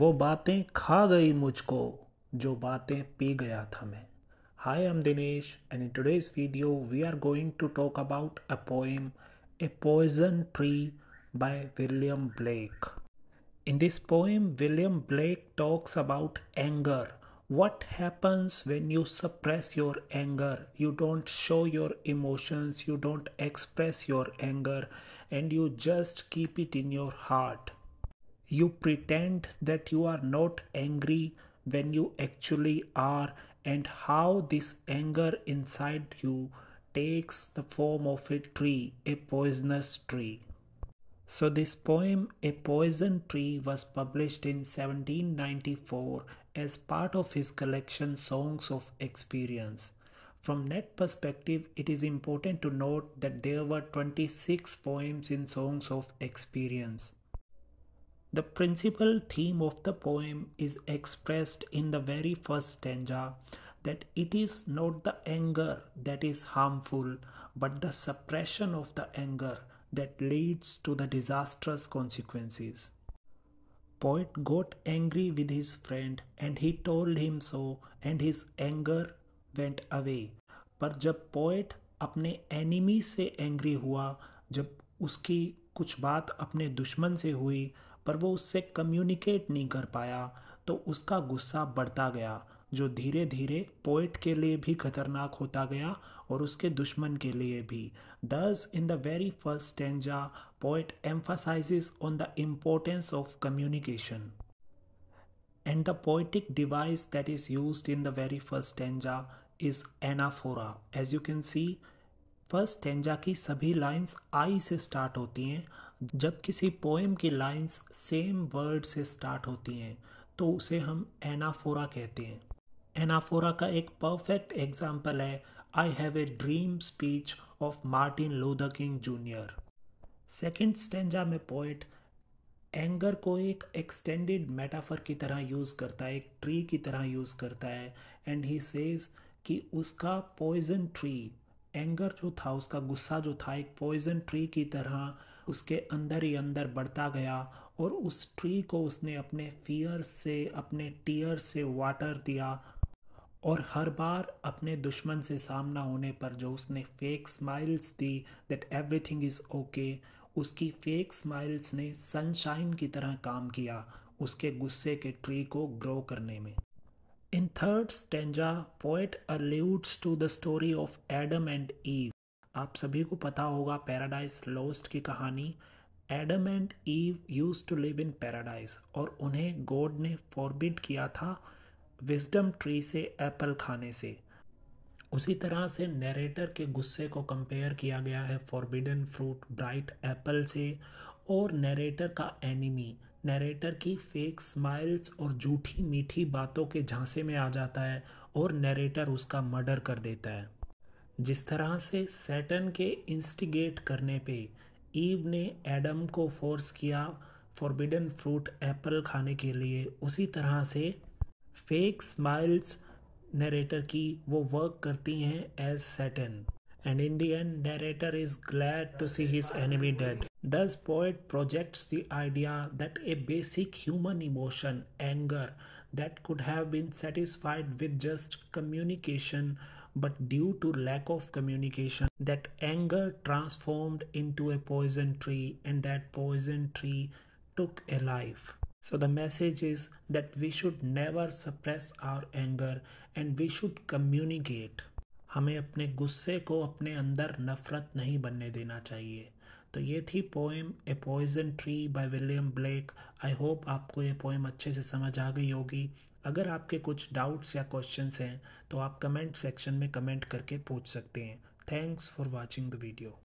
वो बातें खा गई मुझको जो बातें पी गया था मैं hi am Dinesh and in today's video we are going to talk about a poem a poison tree by William Blake in this poem William Blake talks about anger what happens when you suppress your anger you don't show your emotions you don't express your anger and you just keep it in your heart you pretend that you are not angry when you actually are and how this anger inside you takes the form of a tree, a poisonous tree. So, this poem, A Poison Tree, was published in 1794 as part of his collection Songs of Experience. From that perspective, it is important to note that there were 26 poems in Songs of Experience. The principal theme of the poem is expressed in the very first stanza that it is not the anger that is harmful, but the suppression of the anger that leads to the disastrous consequences. Poet got angry with his friend and he told him so, and his anger went away. पर जब poet अपने enemy से angry हुआ जब उसकी कुछ बात अपने दुश्मन से हुई पर वो उससे कम्युनिकेट नहीं कर पाया तो उसका गुस्सा बढ़ता गया जो धीरे धीरे पोइट के लिए भी खतरनाक होता गया और उसके दुश्मन के लिए भी thus in the very first stanza poet emphasises on the importance of communication and the poetic device that is use in the very first stanza is anaphora as you can see first stanza की सभी lines आई से start होती हैं जब किसी poem की lines same word से start होती हैं तो उसे हम एनाफोरा कहते हैं एनाफोरा का एक परफेक्ट एग्जाम्पल है I have a dream speech of Martin Luther King Junior second stanza में पोइट एंगर को एक एक्सटेंडेड मेटाफर की तरह यूज़ करता है एक ट्री की तरह यूज़ करता है एंड ही सेज कि उसका पॉइजन ट्री एंगर जो था उसका गुस्सा जो था एक पॉइजन ट्री की तरह उसके अंदर ही अंदर बढ़ता गया और उस ट्री को उसने अपने फियर से अपने टीयर से वाटर दिया और हर बार अपने दुश्मन से सामना होने पर जो उसने फेक स्माइल्स दी दैट एवरीथिंग इज़ ओके उसकी फेक स्माइल्स ने सनशाइन की तरह काम किया उसके गुस्से के ट्री को ग्रो करने में In third stanza, poet alludes to the story of Adam and Eve. आप सभी को पता होगा पैराडाइज लॉस्ट की कहानी Adam and Eve use to live in paradise और उन्हें गॉड ने फॉरबिड किया था विजडम ट्री से एप्पल खाने से उसी तरह से नरेटर के गुस्से को कंपेयर किया गया है फॉरबिडन फ्रूट ब्राइट एप्पल से और नरेटर का एनिमी नरेटर की फेक स्माइल्स और झूठी मीठी बातों के झांसे में आ जाता है और नरेटर उसका मर्डर कर देता है जिस तरह से सैटन के इंस्टिगेट करने पे ईव ने एडम को फोर्स किया फॉरबिडन फ्रूट एप्पल खाने के लिए उसी तरह से फेक स्माइल्स नरेटर की वो वर्क करती हैं as Satan and in the end narrator is glad to see his enemy dead Thus, poet projects the idea that a basic human emotion, anger, that could have been satisfied with just communication, but due to lack of communication, that anger transformed into a poison tree, and that poison tree took a life. So, the message is that we should never suppress our anger and we should communicate. हमें अपने गुस्से को अपने अंदर नफरत नहीं बनने देना चाहिए तो ये थी poem a poison tree by William Blake I hope आपको ये पोएम अच्छे से समझ आ गई होगी अगर आपके कुछ डाउट्स या क्वेश्चंस हैं तो आप कमेंट सेक्शन में कमेंट करके पूछ सकते हैं thanks for watching the video